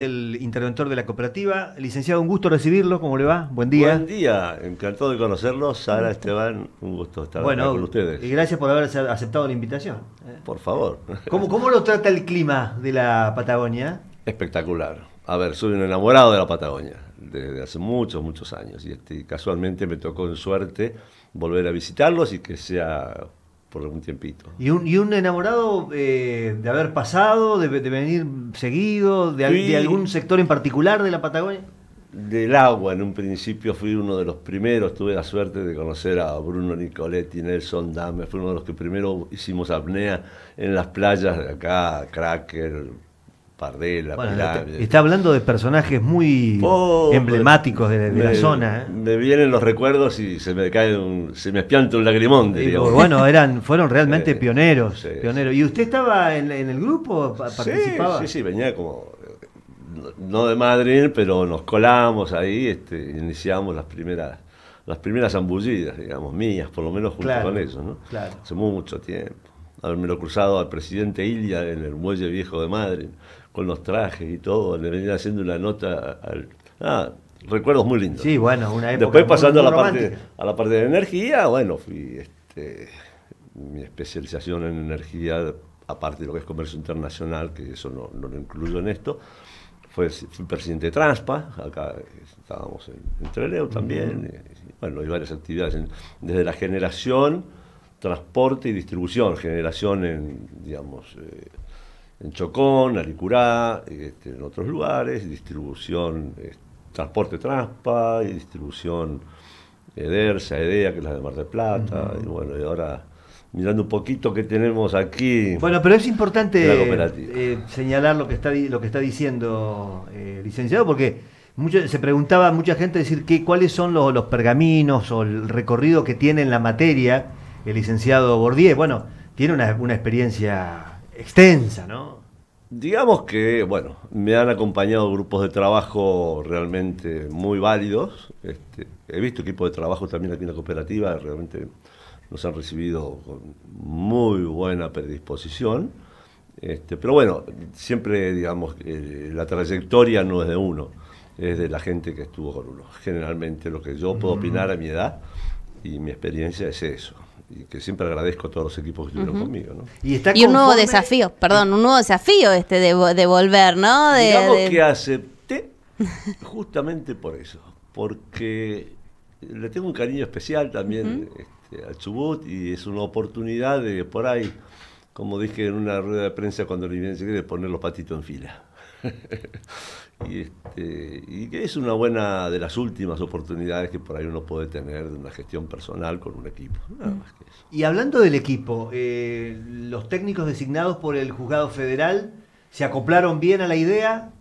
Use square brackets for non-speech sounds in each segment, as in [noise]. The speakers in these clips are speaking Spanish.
el interventor de la cooperativa. Licenciado, un gusto recibirlo, ¿cómo le va? Buen día. Buen día, encantado de conocerlo. Sara, Esteban, un gusto estar con ustedes. Y gracias por haber aceptado la invitación. Por favor. ¿Cómo, ¿Cómo lo trata el clima de la Patagonia? Espectacular. A ver, soy un enamorado de la Patagonia desde hace muchos, muchos años. Y este, casualmente me tocó en suerte volver a visitarlos y que sea por algún tiempito. ¿Y un, y un enamorado eh, de haber pasado, de, de venir seguido, de, de, algún sector en particular de la Patagonia? Del agua, en un principio fui uno de los primeros, tuve la suerte de conocer a Bruno Nicoletti, Nelson Dame, fue uno de los que primero hicimos apnea en las playas de acá, Cracker, Pardela, Pilar, eh, está, hablando de personajes muy emblemáticos de, la zona. ¿eh? Me vienen los recuerdos y se me cae un, se me espianta un lagrimón. bueno, eran, fueron realmente [laughs] pioneros, pioneros. ¿Y usted estaba en, el grupo? ¿Participaba? Sí, sí, venía como no de Madrid, pero nos colamos ahí, este, iniciamos las primeras las primeras ambullidas, digamos, mías, por lo menos junto con ellos, ¿no? Claro. Hace mucho tiempo. Haberme lo cruzado al presidente Ilia en el muelle viejo de Madrid, con los trajes y todo, le venía haciendo una nota al... Ah, recuerdos muy lindos. Sí, bueno, una época Después pasando a, la parte, a la parte de energía, bueno, fui... Este, mi especialización en energía, aparte de lo que es comercio internacional, que eso no, lo incluyo en esto, fue, fui presidente de Transpa, acá estábamos en, en también, bueno, hay varias actividades, desde la generación, transporte y distribución, generación en, digamos, eh, en Chocón, Aricurá, este, en otros lugares, distribución, eh, transporte Transpa, y distribución Edersa, eh, EDEA, que es la de Mar del Plata, y bueno, y ahora mirando un poquito que tenemos aquí. Bueno, pero es importante eh, señalar lo que está lo que está diciendo el licenciado, porque se preguntaba mucha gente decir que, cuáles son los, pergaminos o el recorrido que tiene en la materia el licenciado Bordier. Bueno, tiene una, una experiencia extensa, ¿no? Digamos que, bueno, me han acompañado grupos de trabajo realmente muy válidos. Este, he visto equipos de trabajo también aquí en la cooperativa, realmente nos han recibido con muy buena predisposición. Este, pero bueno, siempre, digamos, que eh, la trayectoria no es de uno, es de la gente que estuvo con uno. Generalmente lo que yo puedo opinar a mi edad y mi experiencia es eso y que siempre agradezco a todos los equipos que estuvieron conmigo. ¿no? Y, un nuevo desafío, perdón, un nuevo desafío este de, volver, ¿no? De, digamos que acepté justamente por eso, porque le tengo un cariño especial también este, a Chubut y es una oportunidad de por ahí como dije en una rueda de prensa cuando le se quiere poner los patitos en fila. [laughs] Este, y, que es una buena de las últimas oportunidades que por ahí uno puede tener de una gestión personal con un equipo. Mm. Y hablando del equipo, eh, los técnicos designados por el juzgado federal se acoplaron bien a la idea,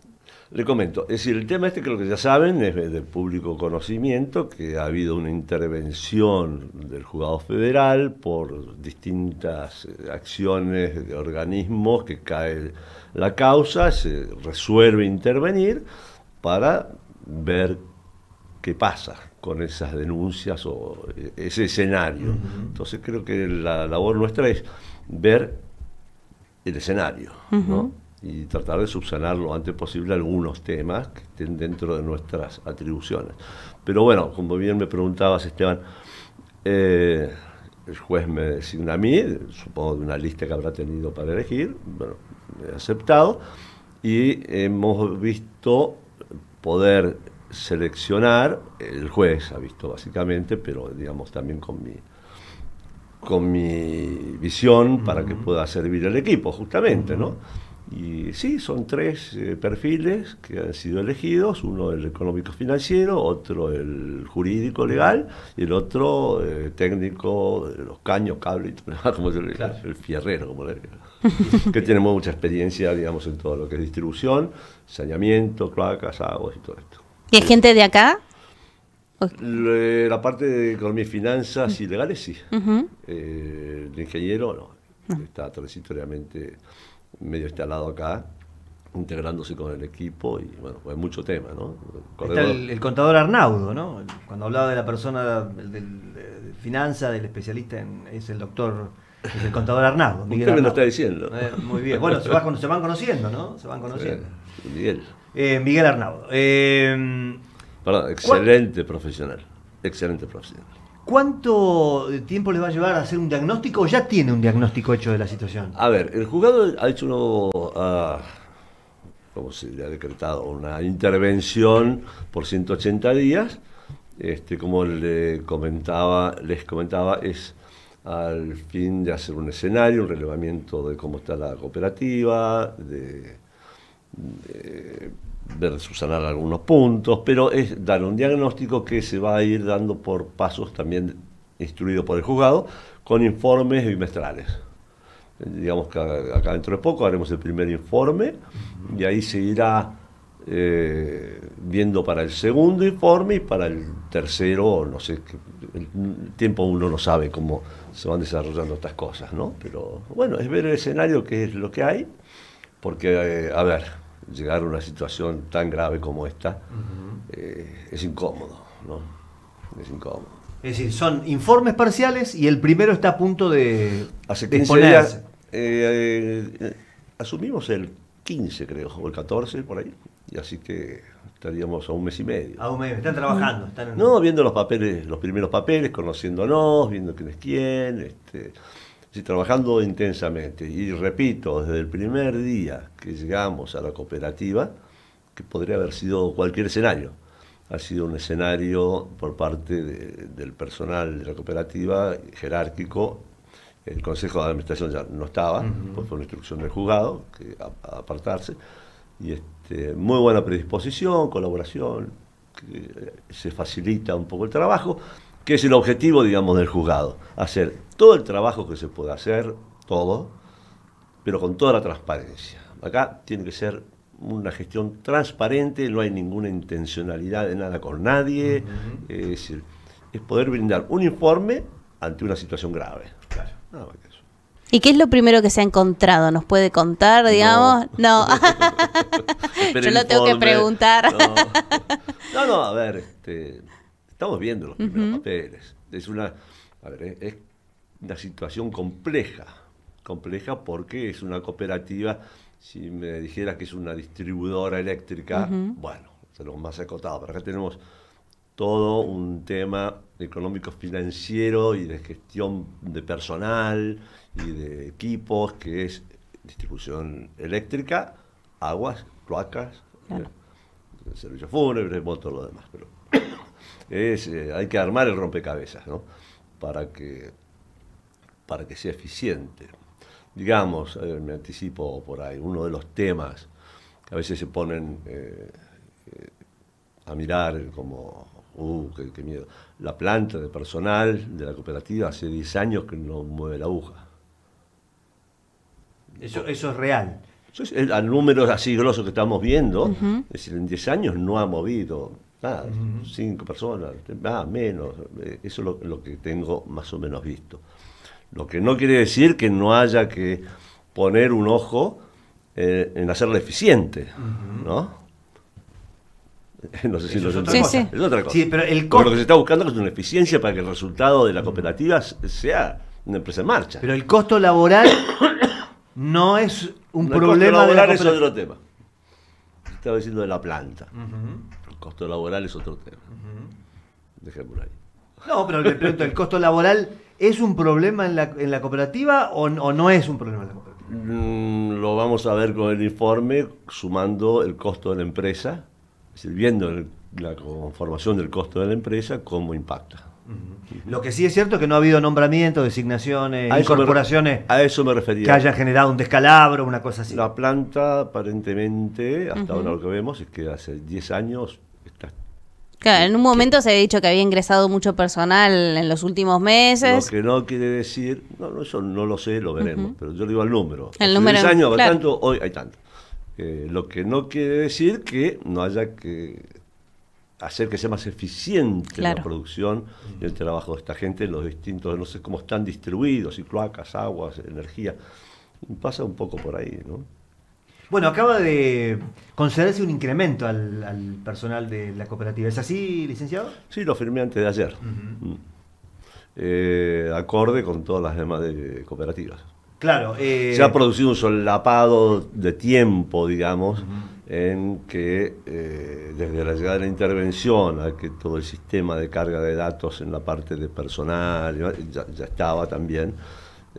le comento, es decir, el tema este que creo que ya saben, es del público conocimiento, que ha habido una intervención del juzgado federal por distintas eh, acciones de organismos que cae la causa, se resuelve intervenir para ver qué pasa con esas denuncias o eh, ese escenario. Entonces creo que la labor nuestra es ver el escenario, ¿no? y tratar de subsanar lo antes posible algunos temas que estén dentro de nuestras atribuciones. Pero bueno, como bien me preguntabas, Esteban, eh, el juez me designa a mí, supongo de una lista que habrá tenido para elegir, bueno, he aceptado, y hemos visto poder seleccionar, el juez ha visto básicamente, pero digamos también con mi, con mi visión para que pueda servir el equipo, justamente, ¿no? Y sí, son tres eh, perfiles que han sido elegidos, uno el económico financiero, otro el jurídico legal y el otro eh, técnico de los caños, cable, [laughs] como se le el fierrero, como le digo, [laughs] que tenemos mucha experiencia, digamos, en todo lo que es distribución, saneamiento, placas aguas y todo esto. ¿Y es gente de acá? Pues la parte de economía y finanzas y legales sí. Eh, el ingeniero no, no. está transitoriamente medio instalado acá, integrándose con el equipo y bueno, pues mucho tema, ¿no? Está el, contador Arnaudo, ¿no? Cuando hablaba de la persona del, finanza, del especialista, es el doctor, es el contador Arnaudo. Miguel Usted me lo está diciendo. Eh, muy bien, bueno, se, van conociendo, ¿no? Se van conociendo. Miguel. Eh, Miguel Arnaudo. Eh, Perdón, excelente profesional, excelente profesional. ¿Cuánto tiempo le va a llevar a hacer un diagnóstico o ya tiene un diagnóstico hecho de la situación? A ver, el juzgado ha hecho uno, ah, se le ha decretado, una intervención por 180 días. Este, como le comentaba, les comentaba, es al fin de hacer un escenario, un relevamiento de cómo está la cooperativa, de ver, subsanar algunos puntos, pero es dar un diagnóstico que se va a ir dando por pasos también instruidos por el juzgado, con informes bimestrales. Digamos que acá dentro de poco haremos el primer informe y ahí se irá eh, viendo para el segundo informe y para el tercero, no sé, el tiempo uno no sabe cómo se van desarrollando estas cosas, ¿no? Pero bueno, es ver el escenario que es lo que hay, porque, eh, a ver, llegar a una situación tan grave como esta, eh, es incómodo, ¿no? Es incómodo. Es decir, son informes parciales y el primero está a punto de. Hace eh, eh, asumimos el 15, creo, o el 14, por ahí. Y así que estaríamos a un mes y medio. A un mes, están trabajando. Están No, viendo los papeles, los primeros papeles, conociéndonos, viendo quién es quién. Este, trabajando intensamente. Y repito, desde el primer día que llegamos a la cooperativa, que podría haber sido cualquier escenario, ha sido un escenario por parte del personal de la cooperativa jerárquico. El Consejo de Administración ya no estaba, pues fue una instrucción del juzgado, que apartarse. Y este, muy buena predisposición, colaboración, eh, se facilita un poco el trabajo que es el objetivo, digamos, del juzgado. Hacer todo el trabajo que se pueda hacer, todo, pero con toda la transparencia. Acá tiene que ser una gestión transparente, no hay ninguna intencionalidad de nada con nadie. Es decir, es poder brindar un informe ante una situación grave. Claro. Nada más eso. ¿Y qué es lo primero que se ha encontrado? ¿Nos puede contar, digamos? No. [laughs] [laughs] Yo lo tengo que preguntar. no, no a ver, este, Estamos viendo los primeros papeles. Es una, a ver, eh, es una situación compleja, compleja porque es una cooperativa, si me dijeras que es una distribuidora eléctrica, bueno, es lo más acotado, pero acá tenemos todo un tema económico financiero y de gestión de personal y de equipos que es distribución eléctrica, aguas, cloacas, eh, servicios fúnebres, todo lo demás. Pero eh, hay que armar el rompecabezas, ¿no? Para que, para que sea eficiente. Digamos, eh, me anticipo por ahí, uno de los temas que a veces se ponen eh, a mirar como, uh, qué, miedo. La planta de personal de la cooperativa hace 10 años que no mueve la aguja. Eso, eso es real. el número así grosso que estamos viendo, es decir, en 10 años no ha movido Ah, cinco personas, menos. Eh, eso es lo, que tengo más o menos visto. Lo que no quiere decir que no haya que poner un ojo eh, en hacerla eficiente, ¿no? [laughs] No sé si lo es, otra cosa. Sí. es cosa. pero Lo que se está buscando es una eficiencia para que el resultado de la mm. cooperativa sea una empresa en marcha. Pero el costo laboral [coughs] no es un problema. El laboral es otro tema. Estaba diciendo de la planta costo laboral es otro tema. por Dejémoslo ahí. No, pero le pregunto, ¿el costo laboral es un problema en la, cooperativa o, no es un problema en la cooperativa? Mm, lo vamos a ver con el informe sumando el costo de la empresa, es decir, viendo la conformación del costo de la empresa, cómo impacta. Lo que sí es cierto es que no ha habido nombramientos, designaciones, incorporaciones. a eso me refería. Que haya generado un descalabro, una cosa así. La planta, aparentemente, hasta ahora lo que vemos es que hace 10 años Claro, en un momento se ha dicho que había ingresado mucho personal en los últimos meses. Lo que no quiere decir, no, eso no lo sé, lo veremos, pero yo digo el número. El número. años, claro. tanto, hoy hay tanto. Eh, lo que no quiere decir que no haya que hacer que sea más eficiente la producción y el trabajo de esta gente en los distintos, no sé cómo están distribuidos, y cloacas, aguas, energía. Pasa un poco por ahí, ¿no? Bueno, acaba de concederse un incremento al, personal de la cooperativa. ¿Es así, licenciado? Sí, lo firmé antes de ayer. Mm. Eh, acorde con todas las demás de cooperativas. Claro. Eh, Se ha producido un solapado de tiempo, digamos, en que eh, desde la llegada de la intervención a que todo el sistema de carga de datos en la parte de personal ya estaba también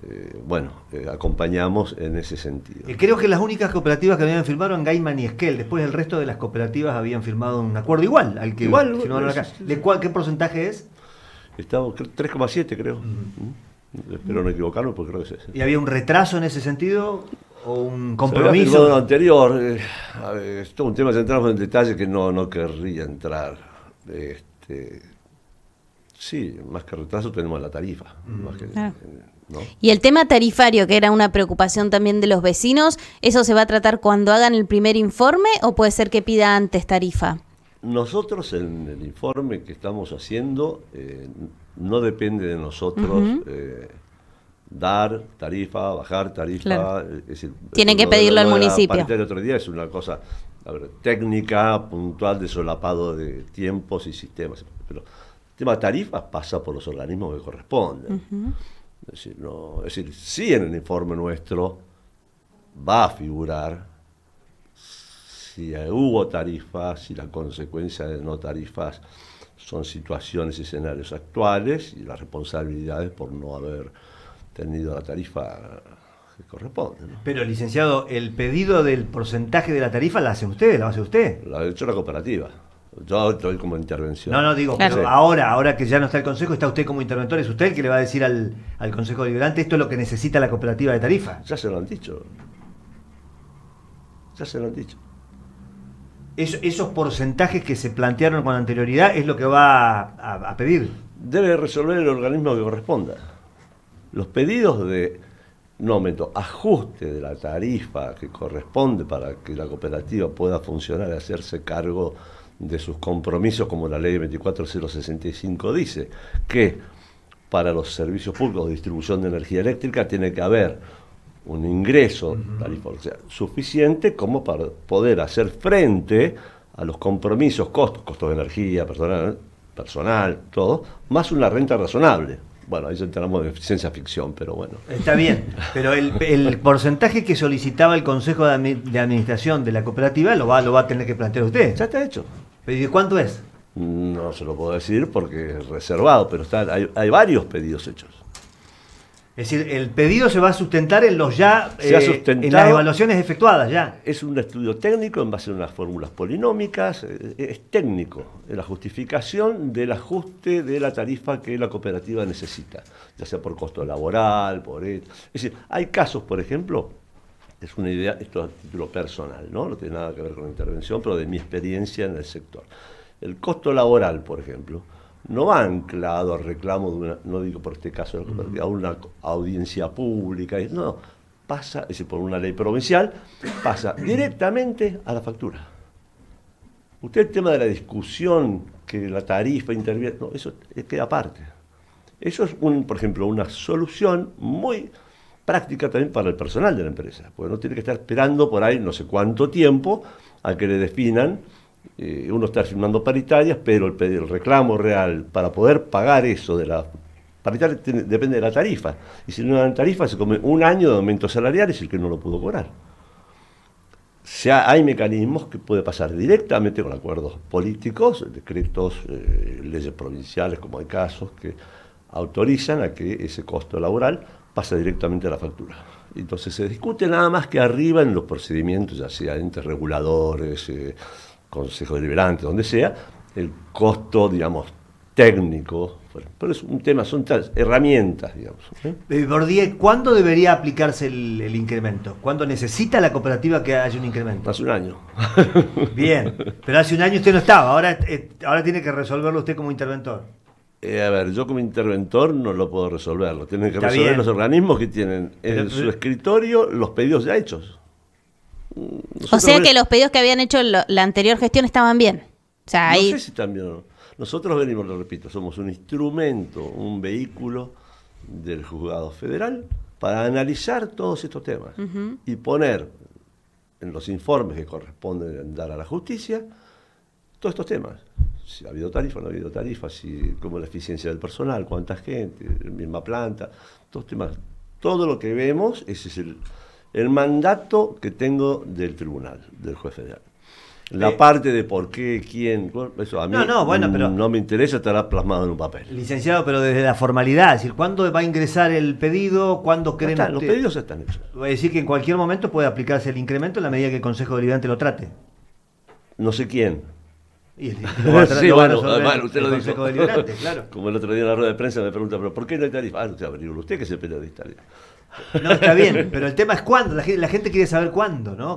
eh, bueno, eh, acompañamos en ese sentido. Eh, creo que las únicas cooperativas que habían firmado eran Gaiman y Esquel. Después el resto de las cooperativas habían firmado un acuerdo igual al que igual, firmaron acá. ¿De cuál, ¿Qué porcentaje es? Estamos 3,7 creo. Mm. Espero no equivocarme porque creo que es ese. ¿Y había un retraso en ese sentido? ¿O un compromiso? anterior. esto es un tema entramos en detalle que no, querría entrar. Este, sí, más que retraso tenemos la tarifa. Y el tema tarifario, que era una preocupación también de los vecinos, ¿eso se va a tratar cuando hagan el primer informe o puede ser que pida antes tarifa? Nosotros en el informe que estamos haciendo eh, no depende de nosotros eh, dar tarifa, bajar tarifa. Tienen que pedirlo al municipio. El otro día es una cosa técnica, puntual, de solapado de tiempos y sistemas. Pero el tema tarifas pasa por los organismos que corresponden. Es decir, no, es decir, sí en el informe nuestro va a figurar si hubo tarifas, si la consecuencia de no tarifas son situaciones y escenarios actuales y las responsabilidades por no haber tenido la tarifa que corresponde. Pero, licenciado, el pedido del porcentaje de la tarifa la hace usted, la hace usted. La ha hecho la cooperativa. Yo estoy como intervención. No, no, digo, pero ahora, ahora que ya no está el Consejo, está usted como interventor, es usted el que le va a decir al, al Consejo Deliberante esto es lo que necesita la cooperativa de tarifa. Ya se lo han dicho. Ya se lo han dicho. esos porcentajes que se plantearon con anterioridad es lo que va a, pedir. Debe resolver el organismo que corresponda. Los pedidos de no ajuste de la tarifa que corresponde para que la cooperativa pueda funcionar y hacerse cargo de sus compromisos, como la ley 24065 dice, que para los servicios públicos de distribución de energía eléctrica tiene que haber un ingreso suficiente como para poder hacer frente a los compromisos, costos, costos de energía, personal, personal, todo, más una renta razonable. Bueno, ahí ya entramos en ciencia ficción, pero bueno. Está bien, pero el, el [laughs] porcentaje que solicitaba el Consejo de, Administración de la cooperativa lo va, lo va a tener que plantear usted. Ya está hecho cuánto es? No se lo puedo decir porque es reservado, pero hay, varios pedidos hechos. Es decir, el pedido se va a sustentar en los ya eh, en las evaluaciones efectuadas ya. Es un estudio técnico en base a unas fórmulas polinómicas, eh, es técnico, en la justificación del ajuste de la tarifa que la cooperativa necesita, ya sea por costo laboral, por es decir, hay casos, por ejemplo, es una idea, esto a título personal, ¿no? no tiene nada que ver con la intervención, pero de mi experiencia en el sector. El costo laboral, por ejemplo, no va anclado al reclamo de una, no digo por este caso, a una audiencia pública, no, pasa, es por una ley provincial, pasa directamente a la factura. Usted el tema de la discusión, que la tarifa interviene, no, eso queda aparte. Eso es, un, por ejemplo, una solución muy práctica también para el personal de la empresa, porque no tiene que estar esperando por ahí no sé cuánto tiempo a que le definan. Eh, uno está firmando paritarias, pero el, el, reclamo real para poder pagar eso de la paritaria depende de la tarifa. Y si no dan tarifa, se come un año de aumento salarial, es el que no lo pudo cobrar. hay mecanismos que puede pasar directamente con acuerdos políticos, decretos, eh, leyes provinciales, como hay casos que autorizan a que ese costo laboral pasa directamente a la factura. Entonces se discute nada más que arriba en los procedimientos, ya sea entre reguladores, eh, consejo deliberante, donde sea, el costo, digamos, técnico. Pero es un tema, son herramientas, digamos. ¿eh? ¿eh? Bordier, ¿cuándo debería aplicarse el, incremento? ¿Cuándo necesita la cooperativa que haya un incremento? Hace un año. Bien, pero hace un año usted no estaba, ahora, eh, ahora tiene que resolverlo usted como interventor. Eh, a ver, yo como interventor no lo puedo resolver. Lo tienen que resolver los organismos que tienen en su eh, escritorio los pedidos ya hechos. o sea que los pedidos que habían hecho la anterior gestión estaban bien. no sé si están Nosotros venimos, lo repito, somos un instrumento, un vehículo del juzgado federal para analizar todos estos temas y poner en los informes que corresponden dar a la justicia todos estos temas si ha habido tarifas, no ha habido tarifas, como la eficiencia del personal, cuánta gente, misma planta, todos temas. Todo lo que vemos, ese es el, mandato que tengo del tribunal, del juez federal. La eh, parte de por qué, quién, eso a mí no, me interesa, estará plasmado en un papel. Licenciado, pero desde la formalidad, es decir, ¿cuándo va a ingresar el pedido? ¿Cuándo creen Los pedidos están hechos. Voy a decir, que en cualquier momento puede aplicarse el incremento en la medida que el Consejo Deliberante lo trate. No sé quién, y [laughs] sí, bueno, además, usted lo dijo. [laughs] Como el otro día en la rueda de prensa me pregunta, pero ¿por qué no hay tarifa? Ah, usted que es el periodista. No, está bien, [laughs] pero el tema es cuándo. La gente, quiere saber cuándo, ¿no?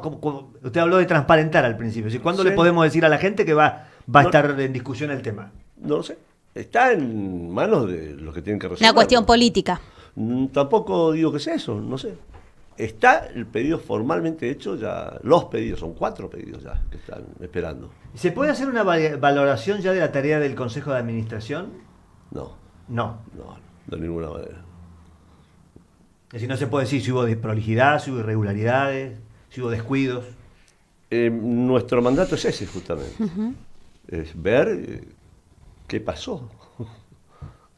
usted habló de transparentar al principio. ¿Cuándo le podemos decir a la gente que va, va a estar en discusión el tema? No lo sé. Está en manos de los que tienen que resolver. Una cuestión política. Mm, tampoco digo que sea eso, no sé. Está el pedido formalmente hecho, ya los pedidos, son cuatro pedidos ya que están esperando. ¿Se puede hacer una valoración ya de la tarea del Consejo de Administración? No. No. No, de ninguna manera. Es decir, no se puede decir si hubo desprolijidad, si hubo irregularidades, si hubo descuidos. Eh, nuestro mandato es ese justamente. Es ver eh, qué pasó, [laughs]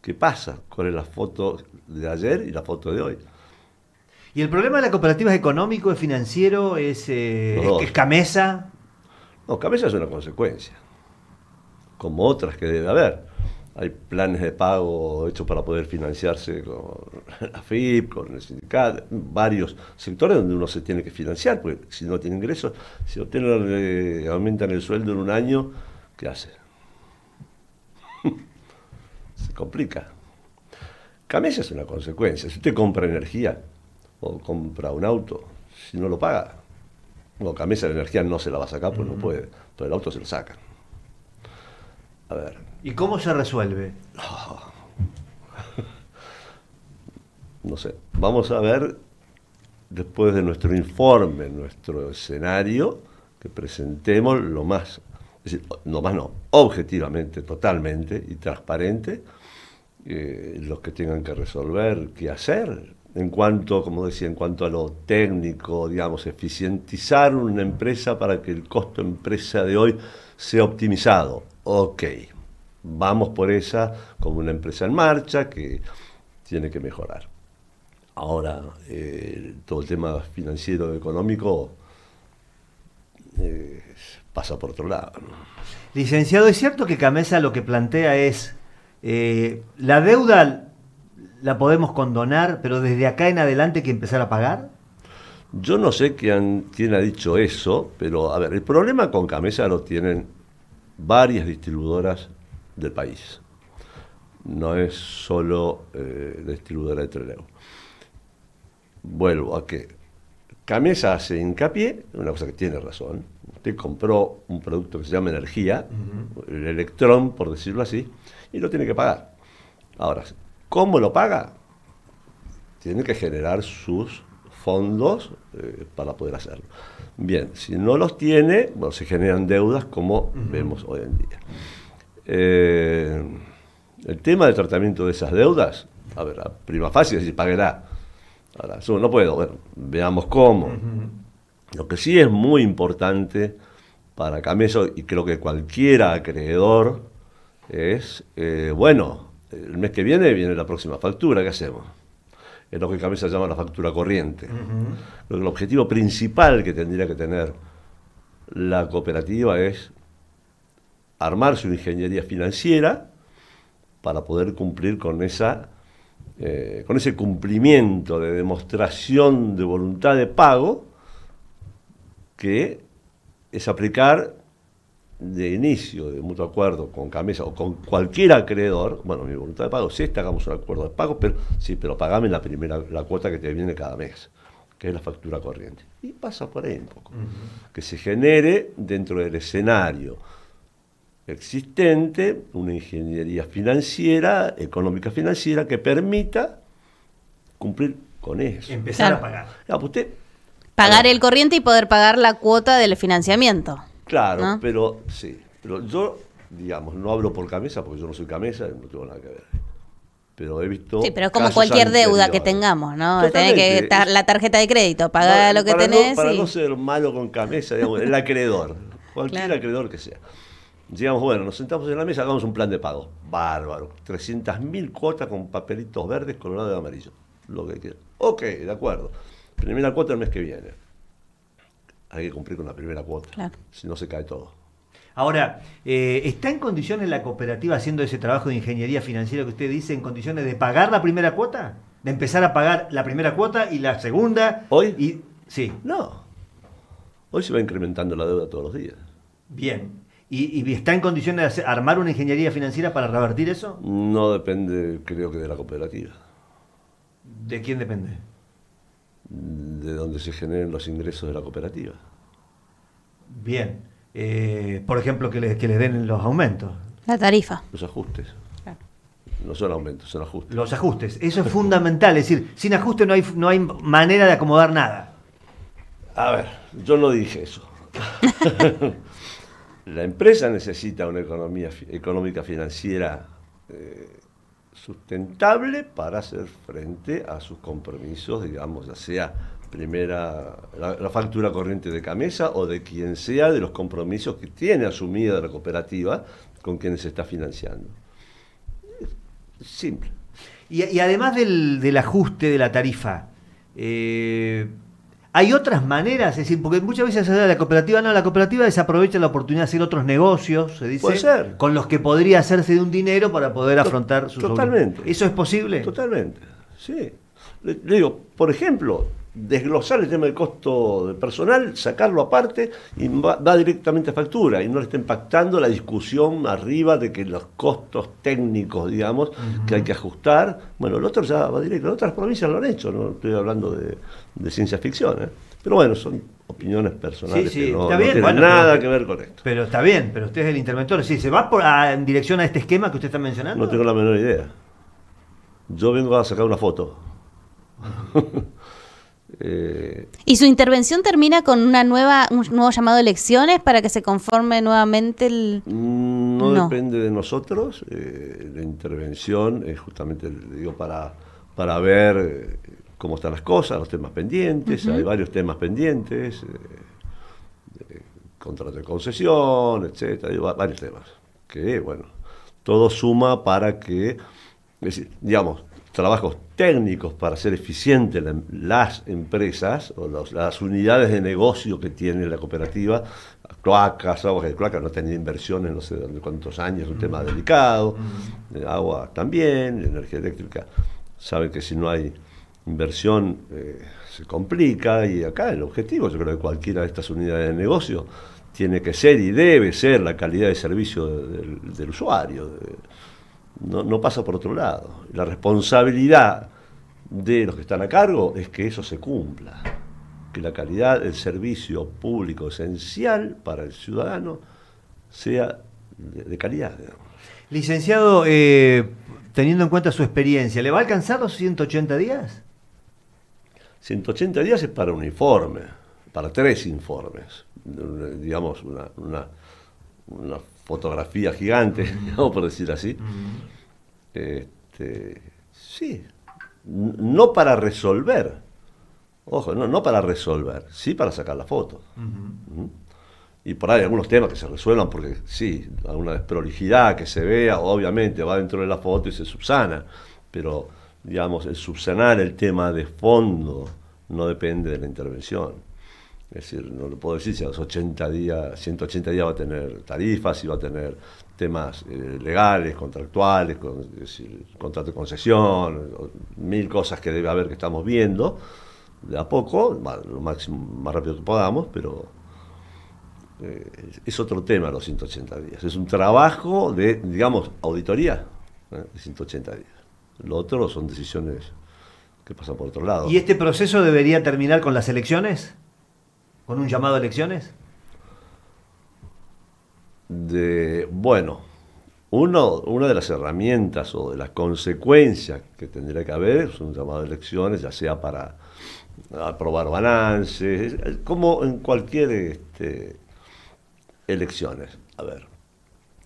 qué pasa con las fotos de ayer y la foto de hoy. Y el problema de la cooperativa es económico, es financiero, es, eh, camesa. No, camesa es una consecuencia, como otras que debe haber. Hay planes de pago hechos para poder financiarse con la FIP, con el sindicato, varios sectores donde uno se tiene que financiar, porque si no tiene ingresos, si aumentan el sueldo en un año, ¿qué hace? [laughs] se complica. Camesa es una consecuencia. Si usted compra energía, o compra un auto, si no lo paga, o camisa de energía no se la va a sacar, pues no puede, entonces el auto se lo saca. A ver. ¿Y cómo se resuelve? [laughs] no sé, vamos a ver después de nuestro informe, nuestro escenario, que presentemos lo más, es decir, más no, objetivamente, totalmente y transparente, eh, los que tengan que resolver qué hacer, en cuanto, como decía, en cuanto a lo técnico, digamos, eficientizar una empresa para que el costo empresa de hoy sea optimizado. Ok, vamos por esa como una empresa en marcha que tiene que mejorar. Ahora, eh, todo el tema financiero económico eh, pasa por otro lado. Licenciado, ¿es cierto que Camesa lo que plantea es eh, la deuda la podemos condonar, pero desde acá en adelante hay que empezar a pagar? Yo no sé quién, ha dicho eso, pero a ver, el problema con Camisa lo tienen varias distribuidoras del país. No es solo eh, distribuidora de Trelew. Vuelvo a que Camesa hace hincapié, una cosa que tiene razón. Usted compró un producto que se llama energía, el electrón, por decirlo así, y lo tiene que pagar. Ahora, ¿Cómo lo paga? Tiene que generar sus fondos eh, para poder hacerlo. Bien, si no los tiene, bueno, se generan deudas como vemos hoy en día. Eh, el tema del tratamiento de esas deudas, a ver, la prima fácil es pagará. Ahora, eso no puedo, bueno, veamos cómo. Lo que sí es muy importante para Cameso, y creo que cualquiera acreedor, es, eh, bueno, el mes que viene viene la próxima factura, ¿qué hacemos? Es eh, lo que Camisa llama la factura corriente. El objetivo principal que tendría que tener la cooperativa es armar su ingeniería financiera para poder cumplir con esa eh, con ese cumplimiento de demostración de voluntad de pago que es aplicar de inicio de mutuo acuerdo con Camisa o con cualquier acreedor, bueno, mi voluntad de pago, si esta, hagamos un acuerdo de pago, pero sí, pero pagame la primera, la cuota que te viene cada mes, que es la factura corriente. Y pasa por ahí un poco. Que se genere dentro del escenario existente una ingeniería financiera, económica financiera, que permita cumplir con eso. Empezar a pagar. Pues usted, pagar el corriente y poder pagar la cuota del financiamiento. Claro, pero sí. Pero yo, digamos, no hablo por camisa porque yo no soy camisa no tengo nada que ver. Pero he visto. Sí, pero es como cualquier deuda que tengamos, ¿no? que estar la tarjeta de crédito, pagar lo que tenés. para no ser malo con camisa, digamos, el acreedor. Cualquier acreedor que sea. Digamos, bueno, nos sentamos en la mesa, hagamos un plan de pago. Bárbaro. 300.000 cuotas con papelitos verdes, colorado de amarillo. Lo que quieras. Ok, de acuerdo. Primera cuota el mes que viene hay que cumplir con la primera cuota, si no se cae todo. Ahora, eh, ¿está en condiciones la cooperativa haciendo ese trabajo de ingeniería financiera que usted dice, en condiciones de pagar la primera cuota? ¿De empezar a pagar la primera cuota y la segunda? ¿Hoy? Y, sí. No. Hoy se va incrementando la deuda todos los días. Bien. ¿Y, está en condiciones de armar una ingeniería financiera para revertir eso? No depende, creo que, de la cooperativa. ¿De quién depende? de donde se generen los ingresos de la cooperativa. Bien. Eh, por ejemplo, que le, den los aumentos. La tarifa. Los ajustes. No son aumentos, son ajustes. Los ajustes. Eso es fundamental. Es decir, sin ajustes no hay, no hay manera de acomodar nada. A ver, yo no dije eso. [laughs] la empresa necesita una economía económica financiera eh, sustentable para hacer frente a sus compromisos, digamos, ya sea primera, la, factura corriente de camisa o de quien sea de los compromisos que tiene asumida la cooperativa con quienes se está financiando. Simple. Y, además del, ajuste de la tarifa, eh, hay otras maneras, es decir, porque muchas veces se da la cooperativa, no, la cooperativa desaprovecha la oportunidad de hacer otros negocios, se dice, con los que podría hacerse de un dinero para poder afrontar sus Totalmente. ¿Eso es posible? Totalmente, sí. le digo, por ejemplo, desglosar el tema del costo de personal, sacarlo aparte y va, directamente a factura y no le está impactando la discusión arriba de que los costos técnicos, digamos, que hay que ajustar. Bueno, el otro ya va directo, las otras provincias lo han hecho, no estoy hablando de, ciencia ficción, ¿eh? pero bueno, son opiniones personales sí, sí, que no, está bien, nada que ver con esto. Pero está bien, pero usted es el interventor, sí, ¿se va en dirección a este esquema que usted está mencionando? No tengo la menor idea. Yo vengo a sacar una foto. [laughs] Eh, y su intervención termina con una nueva, un nuevo llamado a elecciones para que se conforme nuevamente el... Mm, no, depende de nosotros, eh, la intervención es eh, justamente, digo, para, para ver cómo están las cosas, los temas pendientes, hay varios temas pendientes, eh, contrato de concesión, etcétera, varios temas, que bueno, todo suma para que, digamos, trabajos técnicos para ser eficiente em, las empresas o las unidades de negocio que tiene la cooperativa, cloacas, aguas de cloacas, no tenía inversiones no sé cuántos años, un tema mm. delicado, mm. Eh, agua también, energía eléctrica, sabe que si no hay inversión eh, se complica y acá el objetivo, yo creo que cualquiera de estas unidades de negocio tiene que ser y debe ser la calidad de servicio del, usuario no, pasa por otro lado. La responsabilidad de los que están a cargo es que eso se cumpla, que la calidad del servicio público esencial para el ciudadano sea de, calidad. Licenciado, eh, teniendo en cuenta su experiencia, ¿le va a alcanzar los 180 días? 180 días es para un informe, para tres informes, digamos, una, una fotografía gigante, [laughs] digamos por decir así. Este, sí, no para resolver, ojo, no, no para resolver, sí para sacar la foto. Y por ahí algunos temas que se resuelvan, porque sí, alguna desprolijidad que se vea, obviamente va dentro de la foto y se subsana, pero digamos, el subsanar el tema de fondo no depende de la intervención. Es decir, no lo puedo decir si a los 80 días, 180 días va a tener tarifas, si va a tener temas eh, legales, contractuales, con, contrato de concesión, mil cosas que debe haber que estamos viendo de a poco, lo máximo, más rápido que podamos, pero eh, es otro tema los 180 días. Es un trabajo de, digamos, auditoría ¿eh? de 180 días. Lo otro son decisiones que pasan por otro lado. ¿Y este proceso debería terminar con las elecciones? con un llamado a elecciones? De, bueno, uno, una de las herramientas o de las consecuencias que tendría que haber es un llamado a elecciones, ya sea para aprobar balances, como en cualquier este, elecciones. A ver,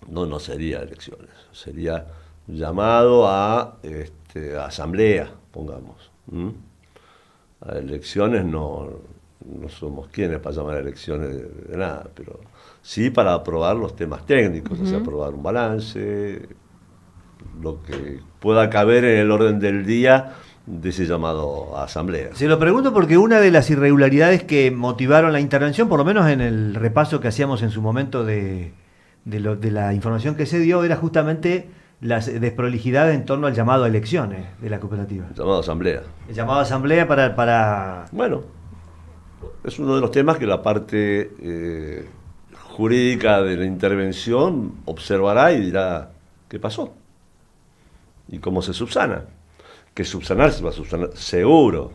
no, no sería elecciones, sería llamado a, este, asamblea, pongamos. A elecciones no, no somos quienes para llamar a elecciones de, nada, pero sí para aprobar los temas técnicos, o sea, aprobar un balance, lo que pueda caber en el orden del día de ese llamado asamblea. Se lo pregunto porque una de las irregularidades que motivaron la intervención, por lo menos en el repaso que hacíamos en su momento de, la información que se dio, era justamente las desprolijidad en torno al llamado a elecciones de la cooperativa. El llamado asamblea. El llamado asamblea para... para... Bueno, es uno de los temas que la parte eh, jurídica de la intervención observará y dirá qué pasó y cómo se subsana. Que subsanar se va a subsanar, seguro,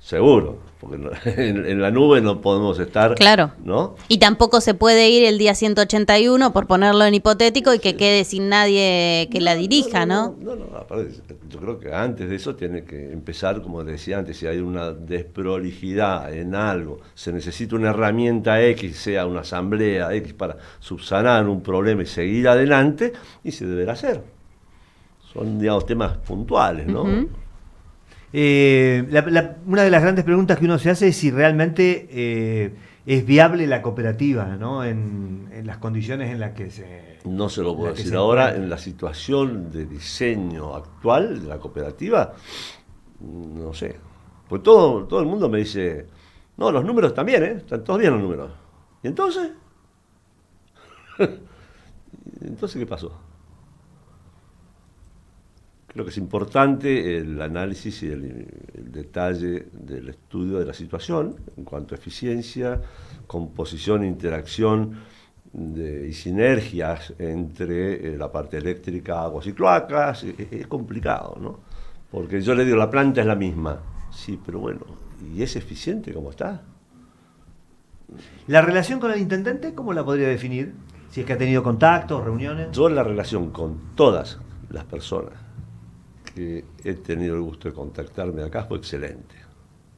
seguro porque [laughs] en, la nube no podemos estar. Claro. ¿no? Y tampoco se puede ir el día 181, por ponerlo en hipotético, y que quede sin nadie que la dirija, ¿no? No, no, aparte, yo creo que antes de eso tiene que empezar, como decía antes, si hay una desprolijidad en algo, se necesita una herramienta X, sea una asamblea X, para subsanar un problema y seguir adelante, y se deberá hacer. Son, digamos, temas puntuales, ¿no? Eh, una de las grandes preguntas que uno se hace es si realmente eh, es viable la cooperativa, ¿no? En, las condiciones en las que se. No se lo puedo decir ahora. En la situación de diseño actual de la cooperativa, no sé. Pues todo, todo el mundo me dice, no, los números también, ¿eh? Están todos bien los números. ¿Y entonces? [laughs] ¿Entonces qué pasó? Creo que es importante el análisis y el, detalle del estudio de la situación en cuanto a eficiencia, composición, e interacción de, y sinergias entre eh, la parte eléctrica, aguas y cloacas. Es, es, complicado, ¿no? Porque yo le digo, la planta es la misma. Sí, pero bueno, ¿y es eficiente como está? ¿La relación con el intendente cómo la podría definir? Si es que ha tenido contactos, reuniones. Yo la relación con todas las personas que he tenido el gusto de contactarme acá fue excelente.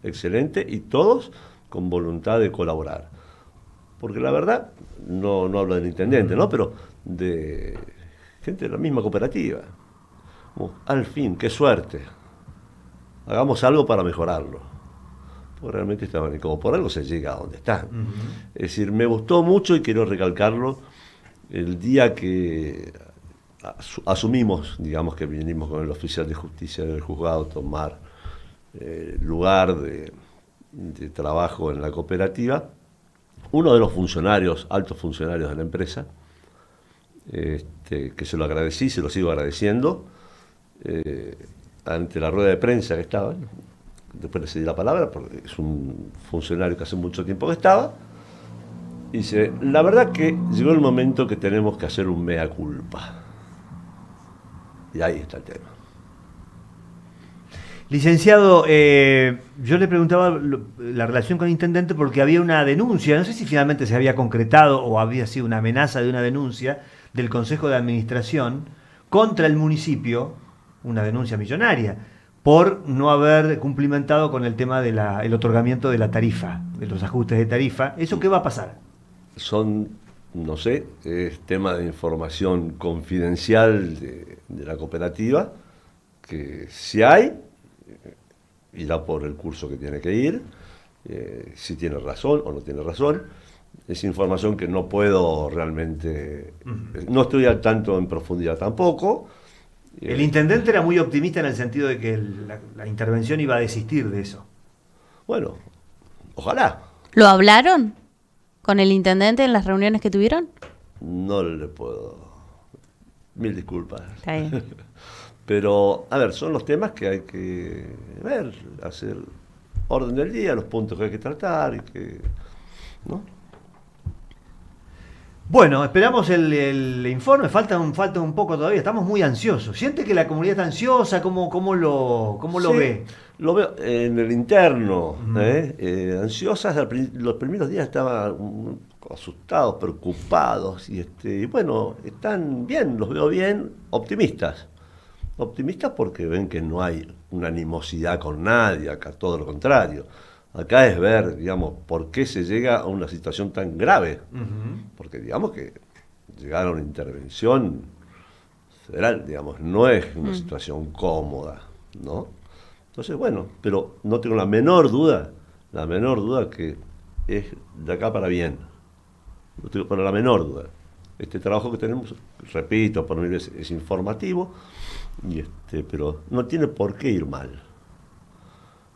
Excelente y todos con voluntad de colaborar. Porque la verdad, no, no hablo del intendente, ¿no? Pero de gente de la misma cooperativa. al fin, qué suerte. Hagamos algo para mejorarlo. Realmente realmente estaban como por algo se llega a donde está. Es decir, me gustó mucho y quiero recalcarlo el día que asumimos, digamos que vinimos con el oficial de justicia del juzgado tomar eh, lugar de, trabajo en la cooperativa, uno de los funcionarios, altos funcionarios de la empresa, este, que se lo agradecí, se lo sigo agradeciendo, eh, ante la rueda de prensa que estaba, después le cedí la palabra, porque es un funcionario que hace mucho tiempo que estaba, dice, la verdad que llegó el momento que tenemos que hacer un mea culpa. Y ahí está el tema. Licenciado, eh, yo le preguntaba la relación con el intendente porque había una denuncia, no sé si finalmente se había concretado o había sido una amenaza de una denuncia del Consejo de Administración contra el municipio, una denuncia millonaria, por no haber cumplimentado con el tema del otorgamiento de la tarifa, de los ajustes de tarifa. ¿Eso qué va a pasar? Son no sé, es tema de información confidencial de, la cooperativa, que si hay, eh, irá por el curso que tiene que ir, eh, si tiene razón o no tiene razón. Es información que no puedo realmente, eh, no estoy al tanto en profundidad tampoco. El intendente era muy optimista en el sentido de que la, intervención iba a desistir de eso. Bueno, ojalá. ¿Lo hablaron? con el intendente en las reuniones que tuvieron? No le puedo. Mil disculpas. [laughs] Pero, a ver, son los temas que hay que ver, hacer orden del día, los puntos que hay que tratar y que. ¿No? Bueno, esperamos el, informe, falta un, falta un poco todavía, estamos muy ansiosos. ¿Siente que la comunidad está ansiosa? ¿Cómo, cómo lo, cómo lo ve? Lo veo en el interno, ¿eh? Eh, ansiosas, los primeros días estaban asustados, preocupados, y, este, bueno, están bien, los veo bien, optimistas. Optimistas porque ven que no hay una animosidad con nadie, acá todo lo contrario. Acá es ver, digamos, por qué se llega a una situación tan grave. Porque digamos que llegar a una intervención federal, digamos, no es una mm. situación cómoda, ¿no? Entonces, bueno, pero no tengo la menor duda, la menor duda que es de acá para bien. No tengo para la menor duda. Este trabajo que tenemos, repito, por mí es, es informativo, y este, pero no tiene por qué ir mal.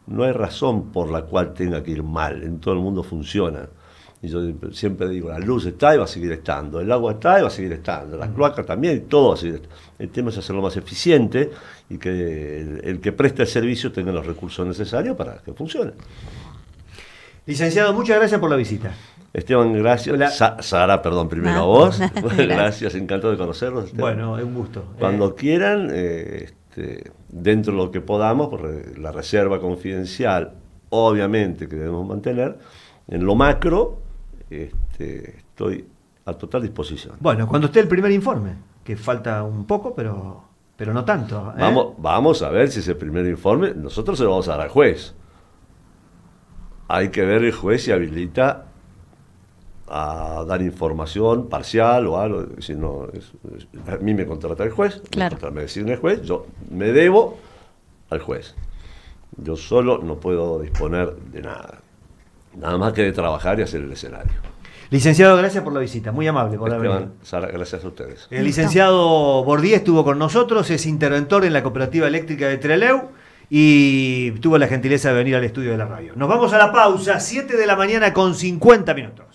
No hay razón por la cual tenga que ir mal. En todo el mundo funciona. Y yo siempre digo, la luz está y va a seguir estando, el agua está y va a seguir estando, las cloacas también, todo va El tema es hacerlo más eficiente y que el, que preste el servicio tenga los recursos necesarios para que funcione. Licenciado, muchas gracias por la visita. Esteban, gracias. Sara, perdón, primero ah, a vos. [laughs] [laughs] gracias. encantado de conocerlos. Bueno, es un gusto. Cuando eh, quieran, eh, este, dentro de lo que podamos, por la reserva confidencial, obviamente que debemos mantener, en lo macro, este, estoy a total disposición. Bueno, cuando esté el primer informe, que falta un poco, pero, pero no tanto. ¿eh? Vamos, vamos a ver si ese primer informe, nosotros se lo vamos a dar al juez. Hay que ver el juez si habilita a dar información parcial o algo. Si no, a mí me contrata el juez, me, me el juez, yo me debo al juez. Yo solo no puedo disponer de nada. Nada más que de trabajar y hacer el escenario. Licenciado, gracias por la visita, muy amable por gracias a ustedes. El licenciado Bordí estuvo con nosotros, es interventor en la cooperativa eléctrica de Treleu y tuvo la gentileza de venir al estudio de la radio. Nos vamos a la pausa, 7 de la mañana con 50 minutos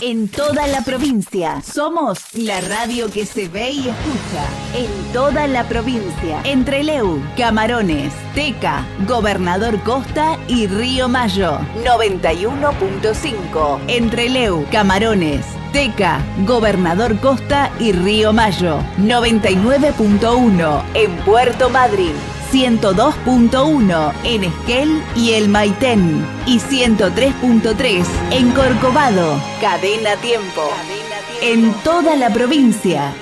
en toda la provincia. Somos la radio que se ve y escucha en toda la provincia. Entre Leu, Camarones, Teca, Gobernador Costa y Río Mayo. 91.5. Entre Leu, Camarones, Teca, Gobernador Costa y Río Mayo. 99.1 en Puerto Madrid. 102.1 en Esquel y El Maitén y 103.3 en Corcovado. Cadena Tiempo. tiempo. En toda la provincia.